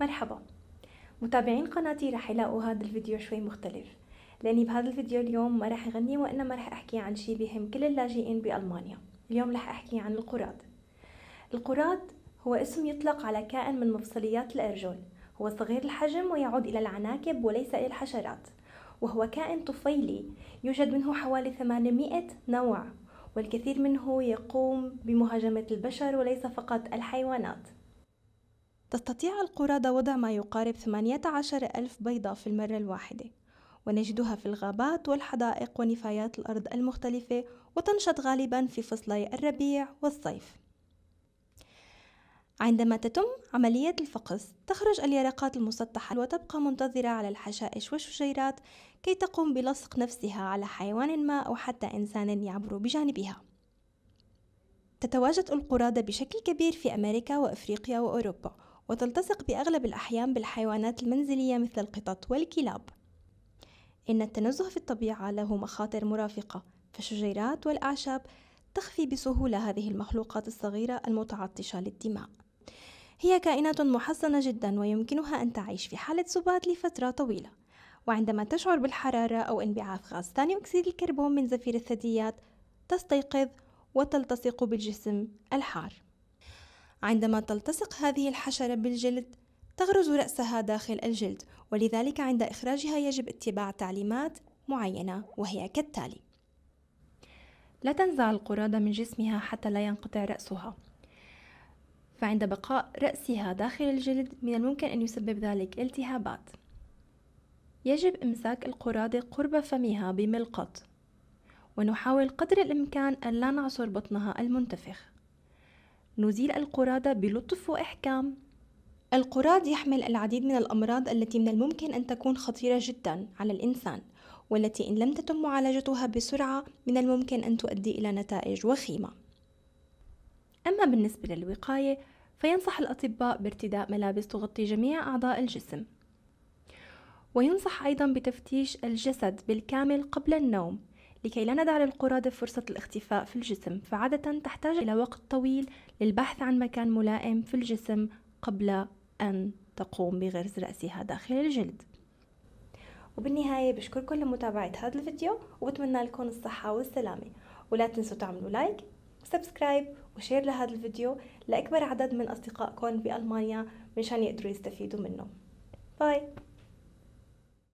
مرحبا متابعين قناتي رح يلاقوا هذا الفيديو شوي مختلف لاني بهذا الفيديو اليوم ما رح اغني وانما رح احكي عن شي بهم كل اللاجئين بالمانيا اليوم رح احكي عن القراد القراد هو اسم يطلق على كائن من مفصليات الارجل هو صغير الحجم ويعود الى العناكب وليس الى الحشرات وهو كائن طفيلي يوجد منه حوالي 800 نوع والكثير منه يقوم بمهاجمة البشر وليس فقط الحيوانات تستطيع القرادة وضع ما يقارب 18 ألف بيضة في المرة الواحدة ونجدها في الغابات والحدائق ونفايات الأرض المختلفة وتنشط غالبا في فصلي الربيع والصيف عندما تتم عملية الفقس تخرج اليرقات المسطحة وتبقى منتظرة على الحشائش والشجيرات كي تقوم بلصق نفسها على حيوان ما أو حتى إنسان يعبر بجانبها تتواجد القرادة بشكل كبير في أمريكا وأفريقيا وأوروبا وتلتصق بأغلب الأحيان بالحيوانات المنزلية مثل القطط والكلاب إن التنزه في الطبيعة له مخاطر مرافقة فالشجيرات والأعشاب تخفي بسهولة هذه المخلوقات الصغيرة المتعطشة للدماء هي كائنات محصنة جدا ويمكنها أن تعيش في حالة سبات لفترة طويلة وعندما تشعر بالحرارة أو انبعاث غاز ثاني أكسيد الكربون من زفير الثدييات تستيقظ وتلتصق بالجسم الحار عندما تلتصق هذه الحشرة بالجلد تغرز رأسها داخل الجلد ولذلك عند إخراجها يجب اتباع تعليمات معينة وهي كالتالي لا تنزع القرادة من جسمها حتى لا ينقطع رأسها فعند بقاء رأسها داخل الجلد من الممكن أن يسبب ذلك التهابات يجب إمساك القرادة قرب فمها بملقط ونحاول قدر الإمكان أن لا نعصر بطنها المنتفخ نزيل القرادة بلطف وإحكام القراد يحمل العديد من الأمراض التي من الممكن أن تكون خطيرة جدا على الإنسان والتي إن لم تتم معالجتها بسرعة من الممكن أن تؤدي إلى نتائج وخيمة أما بالنسبة للوقاية فينصح الأطباء بارتداء ملابس تغطي جميع أعضاء الجسم وينصح أيضا بتفتيش الجسد بالكامل قبل النوم لكي لا ندع للقرادة فرصة الاختفاء في الجسم فعادة تحتاج إلى وقت طويل للبحث عن مكان ملائم في الجسم قبل أن تقوم بغرز رأسها داخل الجلد وبالنهاية بشكركم لمتابعة هذا الفيديو وبتمنى لكم الصحة والسلامة ولا تنسوا تعملوا لايك وسبسكرايب وشير لهذا الفيديو لأكبر عدد من أصدقائكم بألمانيا مشان يقدروا يستفيدوا منه باي